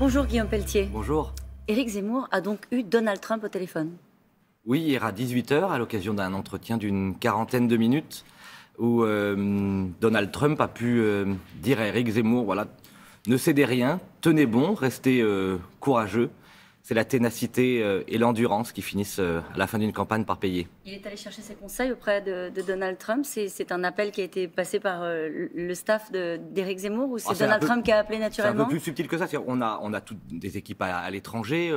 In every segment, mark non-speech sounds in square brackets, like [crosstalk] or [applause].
Bonjour Guillaume Pelletier. Bonjour. Éric Zemmour a donc eu Donald Trump au téléphone. Oui, hier à 18h, à l'occasion d'un entretien d'une quarantaine de minutes, où euh, Donald Trump a pu euh, dire à Éric Zemmour, voilà, ne cédez rien, tenez bon, restez euh, courageux c'est la ténacité euh, et l'endurance qui finissent euh, à la fin d'une campagne par payer. Il est allé chercher ses conseils auprès de, Donald Trump. C'est un appel qui a été passé par euh, le staff d'Éric Zemmour ou c'est ah, Donald Trump qui a appelé naturellement C'est un plus subtil que ça. On a, on toutes des équipes à, l'étranger,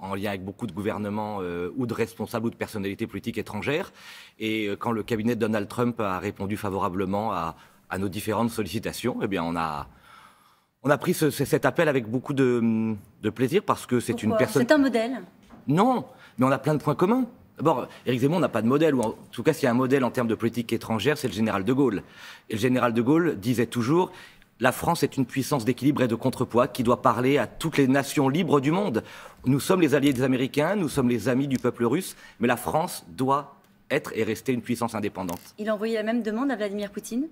en lien avec beaucoup de gouvernements ou de responsables ou de personnalités politiques étrangères. Et quand le cabinet de Donald Trump a répondu favorablement à, à nos différentes sollicitations, eh bien on a on a pris cet appel avec beaucoup de, plaisir parce que c'est une personne. C'est un modèle Non, mais on a plein de points communs. D'abord, Éric Zemmour n'a pas de modèle, ou en tout cas, s'il y a un modèle en termes de politique étrangère, c'est le général de Gaulle. Et le général de Gaulle disait toujours la France est une puissance d'équilibre et de contrepoids qui doit parler à toutes les nations libres du monde. Nous sommes les alliés des Américains, nous sommes les amis du peuple russe, mais la France doit être et rester une puissance indépendante. Il a envoyé la même demande à Vladimir Poutine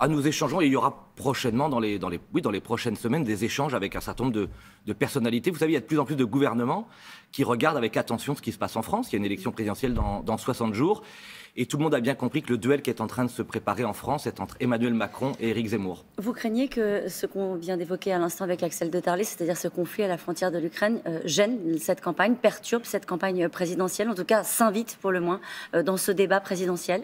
ah, nous échangeons et il y aura prochainement, dans les, oui, dans les prochaines semaines, des échanges avec un certain nombre de, personnalités. Vous savez, il y a de plus en plus de gouvernements qui regardent avec attention ce qui se passe en France. Il y a une élection présidentielle dans, 60 jours. Et tout le monde a bien compris que le duel qui est en train de se préparer en France est entre Emmanuel Macron et Éric Zemmour. Vous craignez que ce qu'on vient d'évoquer à l'instant avec Axel de Tarlé, c'est-à-dire ce conflit à la frontière de l'Ukraine, euh, gêne cette campagne, perturbe cette campagne présidentielle, en tout cas s'invite pour le moins euh, dans ce débat présidentiel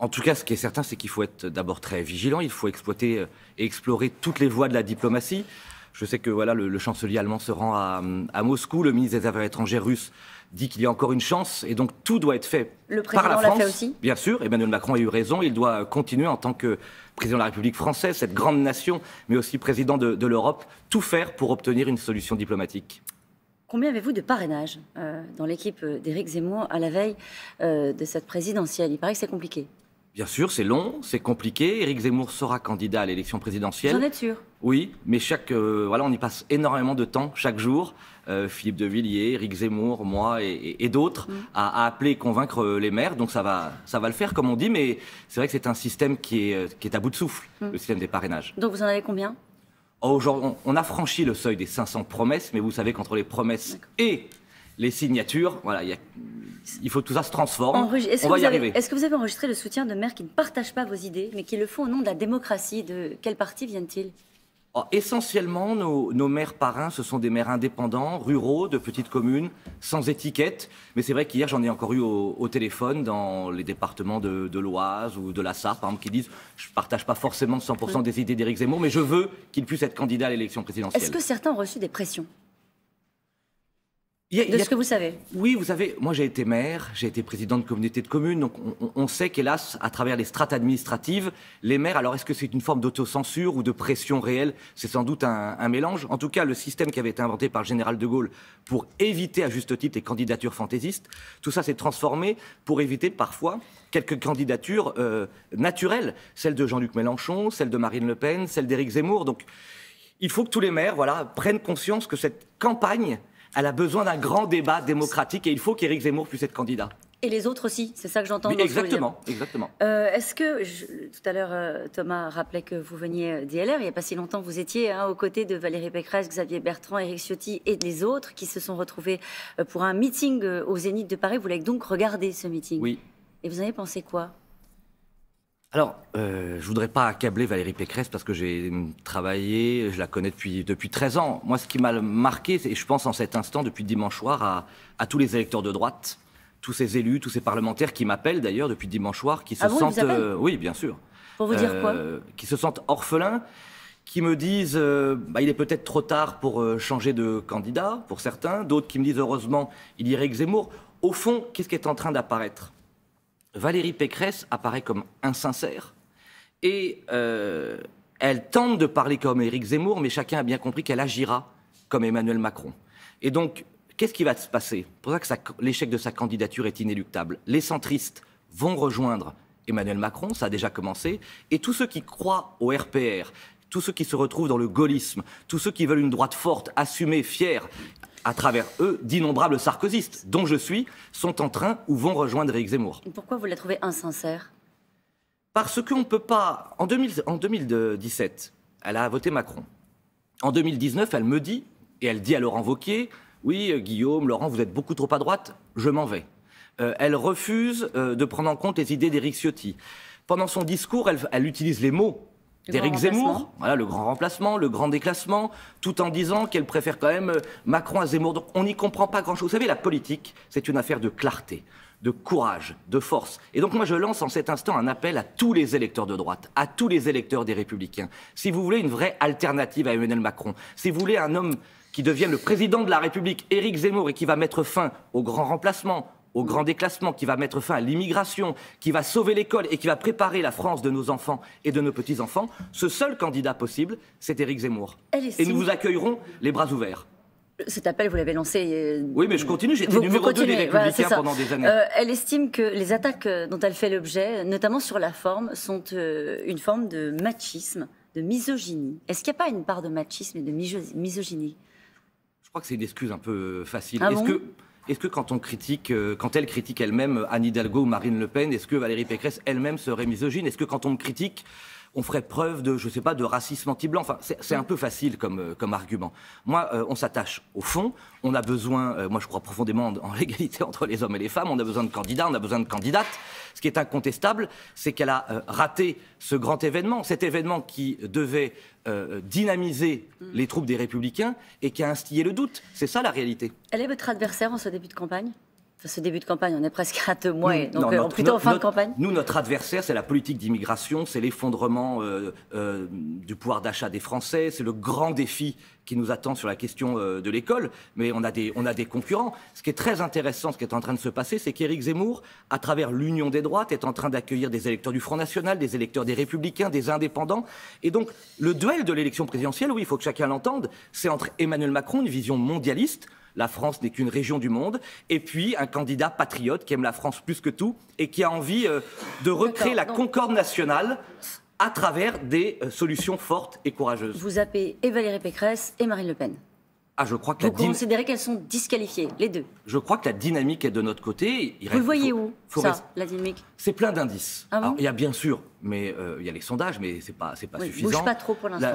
en tout cas, ce qui est certain, c'est qu'il faut être d'abord très vigilant, il faut exploiter euh, et explorer toutes les voies de la diplomatie. Je sais que voilà, le, chancelier allemand se rend euh, à, Moscou, le ministre des Affaires étrangères russe dit qu'il y a encore une chance, et donc tout doit être fait le par la France. aussi. Bien sûr, Emmanuel Macron a eu raison, il doit continuer en tant que président de la République française, cette grande nation, mais aussi président de, l'Europe, tout faire pour obtenir une solution diplomatique. Combien avez-vous de parrainages euh, dans l'équipe d'Éric Zemmour à la veille de cette présidentielle Il paraît que c'est compliqué. Bien sûr, c'est long, c'est compliqué. Éric Zemmour sera candidat à l'élection présidentielle. J'en sûr Oui, mais chaque, euh, voilà, on y passe énormément de temps chaque jour. Euh, Philippe de Villiers, Éric Zemmour, moi et, d'autres mm. à, appeler et convaincre euh, les maires. Donc ça va, ça va le faire, comme on dit. Mais c'est vrai que c'est un système qui est, qui est à bout de souffle, mm. le système des parrainages. Donc vous en avez combien oh, Aujourd'hui, on a franchi le seuil des 500 promesses, mais vous savez qu'entre les promesses et les signatures, voilà, il y a il faut que tout ça se transforme. On va y arriver. Est-ce que vous avez enregistré le soutien de maires qui ne partagent pas vos idées, mais qui le font au nom de la démocratie De quel parti viennent-ils ah, Essentiellement, nos, maires parrains, ce sont des maires indépendants, ruraux, de petites communes, sans étiquette. Mais c'est vrai qu'hier, j'en ai encore eu au, téléphone dans les départements de, de l'Oise ou de la Sarre, par exemple, qui disent « je ne partage pas forcément 100% des idées d'Éric Zemmour, mais je veux qu'il puisse être candidat à l'élection présidentielle ». Est-ce que certains ont reçu des pressions de ce que vous savez Oui, vous savez, moi j'ai été maire, j'ai été président de communauté de communes, donc on, sait qu'hélas, à travers les strates administratives, les maires, alors est-ce que c'est une forme d'autocensure ou de pression réelle C'est sans doute un, mélange. En tout cas, le système qui avait été inventé par le général de Gaulle pour éviter à juste titre les candidatures fantaisistes, tout ça s'est transformé pour éviter parfois quelques candidatures euh, naturelles, celle de Jean-Luc Mélenchon, celle de Marine Le Pen, celle d'Éric Zemmour. Donc il faut que tous les maires voilà, prennent conscience que cette campagne elle a besoin d'un grand débat démocratique et il faut qu'Éric Zemmour puisse être candidat. Et les autres aussi, c'est ça que j'entends. Exactement, exactement. Euh, est-ce que, tout à l'heure, euh, Thomas rappelait que vous veniez d'ILR, il n'y a pas si longtemps, vous étiez hein, aux côtés de Valérie Pécresse, Xavier Bertrand, Éric Ciotti et les autres qui se sont retrouvés euh, pour un meeting au Zénith de Paris. Vous l'avez donc regardé, ce meeting Oui. Et vous en avez pensé quoi alors, euh, je voudrais pas accabler Valérie Pécresse parce que j'ai travaillé, je la connais depuis, depuis 13 ans. Moi, ce qui m'a marqué, et je pense en cet instant, depuis dimanche soir, à, tous les électeurs de droite, tous ces élus, tous ces parlementaires qui m'appellent d'ailleurs depuis dimanche soir, qui se ah sentent... Euh, oui, bien sûr. Pour vous dire quoi euh, Qui se sentent orphelins, qui me disent euh, bah, il est peut-être trop tard pour changer de candidat pour certains, d'autres qui me disent heureusement il irait que Zemmour. Au fond, qu'est-ce qui est en train d'apparaître Valérie Pécresse apparaît comme insincère et euh, elle tente de parler comme Éric Zemmour, mais chacun a bien compris qu'elle agira comme Emmanuel Macron. Et donc, qu'est-ce qui va se passer pour ça que l'échec de sa candidature est inéluctable. Les centristes vont rejoindre Emmanuel Macron, ça a déjà commencé, et tous ceux qui croient au RPR, tous ceux qui se retrouvent dans le gaullisme, tous ceux qui veulent une droite forte, assumée, fière, à travers eux, d'innombrables sarkozistes, dont je suis, sont en train ou vont rejoindre Éric Zemmour. Pourquoi vous la trouvez insincère Parce qu'on ne peut pas... En, 2017, elle a voté Macron. En 2019, elle me dit, et elle dit à Laurent Vauquier, oui, euh, Guillaume, Laurent, vous êtes beaucoup trop à droite, je m'en vais. Euh, elle refuse euh, de prendre en compte les idées d'Éric Ciotti. Pendant son discours, elle utilise les mots d'Éric Zemmour, voilà, le grand remplacement, le grand déclassement, tout en disant qu'elle préfère quand même euh, Macron à Zemmour. Donc on n'y comprend pas grand-chose. Vous savez, la politique, c'est une affaire de clarté de courage, de force. Et donc moi je lance en cet instant un appel à tous les électeurs de droite, à tous les électeurs des républicains. Si vous voulez une vraie alternative à Emmanuel Macron, si vous voulez un homme qui devienne le président de la République, Éric Zemmour, et qui va mettre fin au grand remplacement, au grand déclassement, qui va mettre fin à l'immigration, qui va sauver l'école et qui va préparer la France de nos enfants et de nos petits-enfants, ce seul candidat possible, c'est Éric Zemmour. Et nous vous accueillerons les bras ouverts. Cet appel, vous l'avez lancé. Euh, oui, mais je continue. J'étais numéro 2 des Républicains pendant des années. Euh, elle estime que les attaques euh, dont elle fait l'objet, notamment sur la forme, sont une forme de machisme, de misogynie. Est-ce qu'il n'y a pas une part de machisme et de misogynie Je crois que c'est une excuse un peu facile. Ah bon que est-ce que quand on critique, euh, quand elle critique elle-même Anne Hidalgo ou Marine Le Pen, est-ce que Valérie Pécresse elle-même serait misogyne Est-ce que quand on critique, on ferait preuve de, je sais pas, de racisme anti-blanc. Enfin, c'est un peu facile comme, euh, argument. Moi, euh, on s'attache au fond. On a besoin, euh, moi je crois profondément en, [laughs] l'égalité entre les hommes et les femmes. On a besoin de candidats, on a besoin de candidates. Ce qui est incontestable, c'est qu'elle a raté ce grand événement. Cet événement qui devait dynamiser mm. les troupes des Républicains et qui a instillé le doute. C'est ça la réalité. Elle est votre adversaire en ce début de campagne ce début de campagne, on est presque à deux mois, donc non, euh, plutôt en fin de campagne Nous, notre adversaire, c'est la politique d'immigration, c'est l'effondrement euh, euh, du pouvoir d'achat des Français, c'est le grand défi qui nous attend sur la question de l'école, mais on a, des, on a des concurrents. Ce qui est très intéressant, ce qui est en train de se passer, c'est qu'Éric Zemmour, à travers l'Union des droites, est en train d'accueillir des électeurs du Front National, des électeurs des Républicains, des Indépendants. Et donc, le duel de l'élection présidentielle, oui, il faut que chacun l'entende, c'est entre Emmanuel Macron, une vision mondialiste, la France n'est qu'une région du monde, et puis un candidat patriote qui aime la France plus que tout et qui a envie euh, de recréer la concorde nationale à travers des euh, solutions fortes et courageuses. Vous appelez et Valérie Pécresse et Marine Le Pen. Ah, crois que Vous considérez qu'elles sont disqualifiées, les deux Je crois que la dynamique est de notre côté. Vous voyez où, ça, la dynamique C'est plein d'indices. Ah il y a bien sûr, mais euh, il y a les sondages, mais c'est pas, c'est pas suffisant. Bouge pas trop pour l'instant.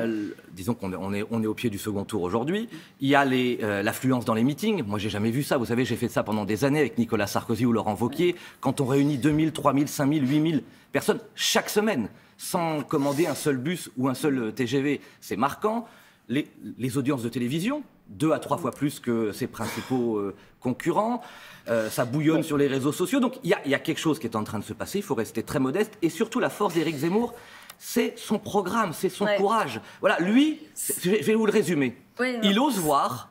disons qu'on est, on est, on est au pied du second tour aujourd'hui. Il y a les, euh, l'affluence dans les meetings. Moi, j'ai jamais vu ça. Vous savez, j'ai fait ça pendant des années avec Nicolas Sarkozy ou Laurent Vauquier. Quand on réunit 2000, 3000, 5000, 8000 personnes chaque semaine, sans commander un seul bus ou un seul euh, TGV, c'est marquant les, audiences de télévision, deux à trois fois plus que ses principaux euh, concurrents. Euh, ça bouillonne sur les réseaux sociaux. Donc il y, a, quelque chose qui est en train de se passer. Il faut rester très modeste. Et surtout, la force d'Éric Zemmour, c'est son programme, c'est son courage. Voilà, lui, je vais vous le résumer. il ose voir,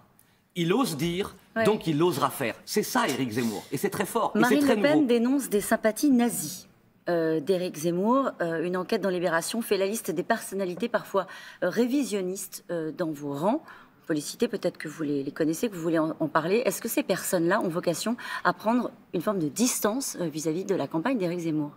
il ose dire, donc il osera faire. C'est ça, Éric Zemmour. Et c'est très fort. Marine Le Pen dénonce des sympathies nazies. Deric euh, d'Éric Zemmour, euh, une enquête dans Libération fait la liste des personnalités parfois euh, révisionnistes dans vos rangs. On peut citer, peut-être que vous les, connaissez, que vous voulez en, parler. Est-ce que ces personnes-là ont vocation à prendre une forme de distance vis-à-vis de la campagne d'Éric Zemmour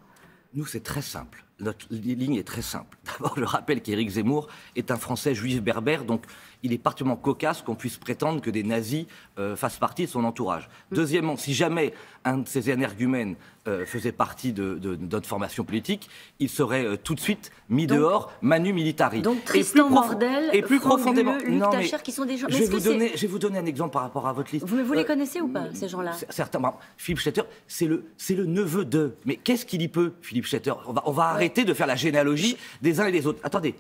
Nous, c'est très simple notre ligne est très simple. [laughs] D'abord, je rappelle qu'Éric Zemmour est un Français juif berbère, donc il est particulièrement cocasse qu'on puisse prétendre que des nazis euh, fassent partie de son entourage. Mm. Deuxièmement, si jamais un de ces énergumènes euh, faisait partie de, de, notre formation politique, il serait euh, tout de suite mis dehors manu militari. Donc Tristan Bordel, et plus profondément. Luc non, qui sont des gens. Je vais, vous donner, je vais vous donner un exemple par rapport à votre liste. Vous, vous les connaissez ou pas ces gens-là Certains. Philippe Schetter, c'est le, le neveu de. Mais qu'est-ce qu'il y peut, Philippe Schetter On va, arrêter arrêtez de faire la généalogie des uns et des autres. Attendez,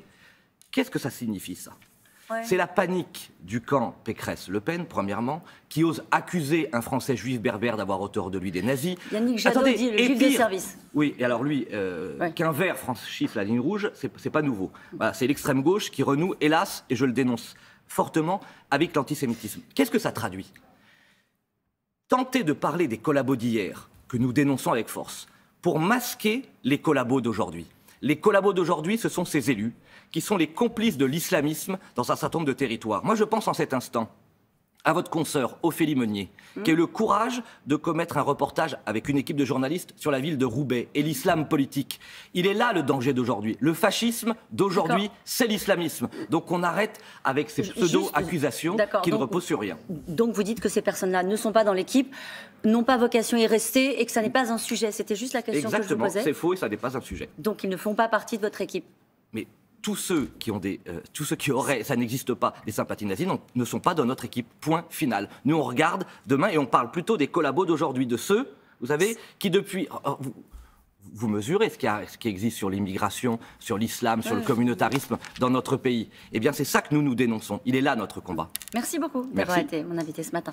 qu'est-ce que ça signifie ça C'est la panique du camp Pécresse-Le Pen, premièrement, qui ose accuser un Français juif berbère d'avoir auteur de lui des nazis. Yannick Jadot dit le juif Oui, et alors lui, euh, qu'un vert franchisse la ligne rouge, c'est pas nouveau. Voilà, c'est l'extrême gauche qui renoue, hélas, et je le dénonce fortement, avec l'antisémitisme. Qu'est-ce que ça traduit Tenter de parler des collabos d'hier, que nous dénonçons avec force, pour masquer les collabos d'aujourd'hui. Les collabos d'aujourd'hui, ce sont ces élus qui sont les complices de l'islamisme dans un certain nombre de territoires. Moi, je pense en cet instant à votre consoeur Ophélie Meunier, hmm. qui a le courage de commettre un reportage avec une équipe de journalistes sur la ville de Roubaix et l'islam politique. Il est là le danger d'aujourd'hui. Le fascisme d'aujourd'hui, c'est l'islamisme. Donc on arrête avec ces pseudo-accusations qui ne reposent sur rien. Donc vous dites que ces personnes-là ne sont pas dans l'équipe, n'ont pas vocation à y rester et que ça n'est pas un sujet. C'était juste la question que je vous posais. Exactement, c'est faux et ça n'est pas un sujet. Donc ils ne font pas partie de votre équipe. Mais tous ceux qui ont des, euh, tous ceux qui auraient, ça n'existe pas, des sympathies nazies ne sont pas dans notre équipe. Point final. Nous on regarde demain et on parle plutôt des collabos d'aujourd'hui, de ceux, vous savez, qui depuis. Oh, oh, vous, mesurez ce qui, ce qui existe sur l'immigration, sur l'islam, sur le communautarisme dans notre pays. Eh bien, c'est ça que nous nous dénonçons. Il est là notre combat. Merci beaucoup d'avoir été mon invité ce matin.